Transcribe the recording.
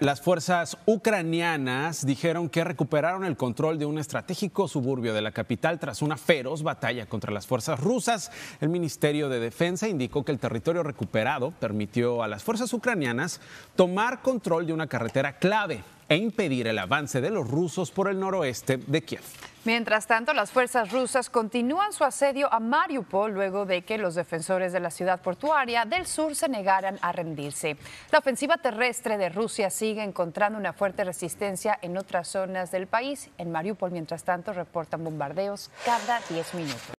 Las fuerzas ucranianas dijeron que recuperaron el control de un estratégico suburbio de la capital tras una feroz batalla contra las fuerzas rusas. El Ministerio de Defensa indicó que el territorio recuperado permitió a las fuerzas ucranianas tomar control de una carretera clave e impedir el avance de los rusos por el noroeste de Kiev. Mientras tanto, las fuerzas rusas continúan su asedio a Mariupol luego de que los defensores de la ciudad portuaria del sur se negaran a rendirse. La ofensiva terrestre de Rusia sigue encontrando una fuerte resistencia en otras zonas del país. En Mariupol, mientras tanto, reportan bombardeos cada 10 minutos.